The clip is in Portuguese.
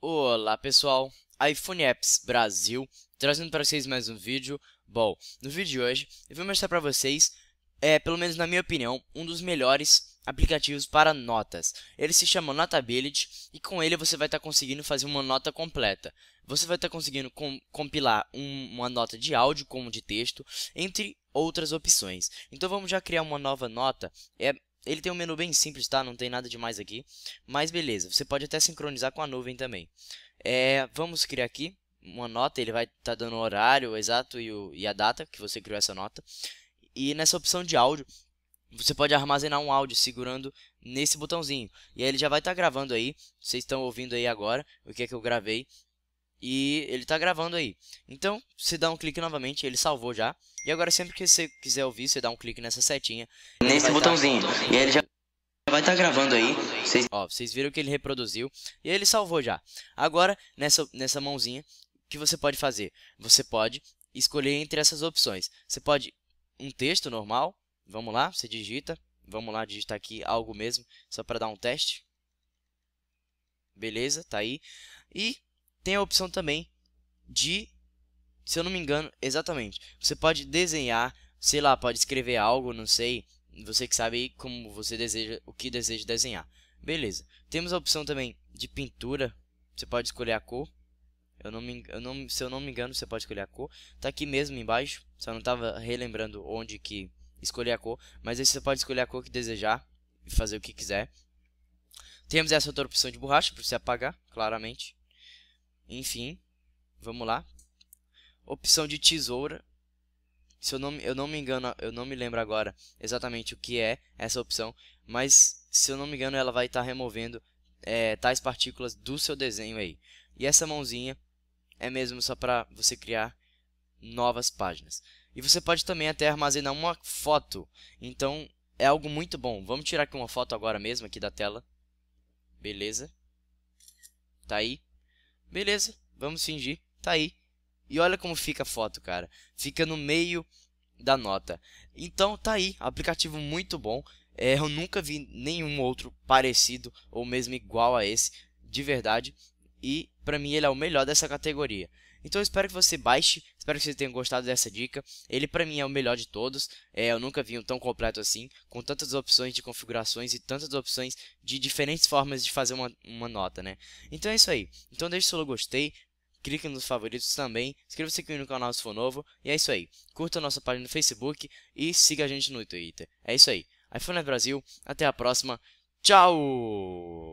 Olá pessoal, iPhone Apps Brasil, trazendo para vocês mais um vídeo. Bom, no vídeo de hoje eu vou mostrar para vocês, é, pelo menos na minha opinião, um dos melhores aplicativos para notas. Ele se chama Notability e com ele você vai estar tá conseguindo fazer uma nota completa. Você vai estar tá conseguindo com compilar um, uma nota de áudio como de texto, entre outras opções. Então vamos já criar uma nova nota. É, ele tem um menu bem simples, tá? Não tem nada demais aqui. Mas beleza, você pode até sincronizar com a nuvem também. É, vamos criar aqui uma nota, ele vai estar tá dando o horário o exato e, o, e a data que você criou essa nota. E nessa opção de áudio, você pode armazenar um áudio segurando nesse botãozinho. E aí ele já vai estar tá gravando aí. Vocês estão ouvindo aí agora o que é que eu gravei. E ele está gravando aí. Então, você dá um clique novamente, ele salvou já. E agora sempre que você quiser ouvir, você dá um clique nessa setinha. Nesse tá botãozinho. Tá... E ele já vai estar tá gravando aí. Vocês... Ó, vocês viram que ele reproduziu. E ele salvou já. Agora, nessa, nessa mãozinha, o que você pode fazer? Você pode escolher entre essas opções. Você pode um texto normal, Vamos lá, você digita. Vamos lá digitar aqui algo mesmo, só para dar um teste. Beleza, tá aí. E tem a opção também de, se eu não me engano, exatamente. Você pode desenhar, sei lá, pode escrever algo, não sei. Você que sabe aí como você deseja, o que deseja desenhar. Beleza. Temos a opção também de pintura. Você pode escolher a cor. Eu não me, eu não, se eu não me engano, você pode escolher a cor. Tá aqui mesmo embaixo. Só não tava relembrando onde que escolher a cor, mas aí você pode escolher a cor que desejar e fazer o que quiser. Temos essa outra opção de borracha para você apagar, claramente. Enfim, vamos lá. Opção de tesoura. Se eu não, eu não me engano, eu não me lembro agora exatamente o que é essa opção, mas se eu não me engano, ela vai estar tá removendo é, tais partículas do seu desenho aí. E essa mãozinha é mesmo só para você criar novas páginas. E você pode também até armazenar uma foto. Então é algo muito bom. Vamos tirar aqui uma foto agora mesmo aqui da tela. Beleza. Tá aí. Beleza. Vamos fingir. Tá aí. E olha como fica a foto, cara. Fica no meio da nota. Então tá aí. Aplicativo muito bom. É, eu nunca vi nenhum outro parecido ou mesmo igual a esse. De verdade. E para mim ele é o melhor dessa categoria. Então eu espero que você baixe, espero que você tenha gostado dessa dica. Ele para mim é o melhor de todos. É, eu nunca vi um tão completo assim, com tantas opções de configurações e tantas opções de diferentes formas de fazer uma, uma nota, né? Então é isso aí. Então deixe seu gostei, clique nos favoritos também, inscreva-se aqui no canal se for novo, e é isso aí. Curta a nossa página no Facebook e siga a gente no Twitter. É isso aí. iPhone é Brasil, até a próxima. Tchau!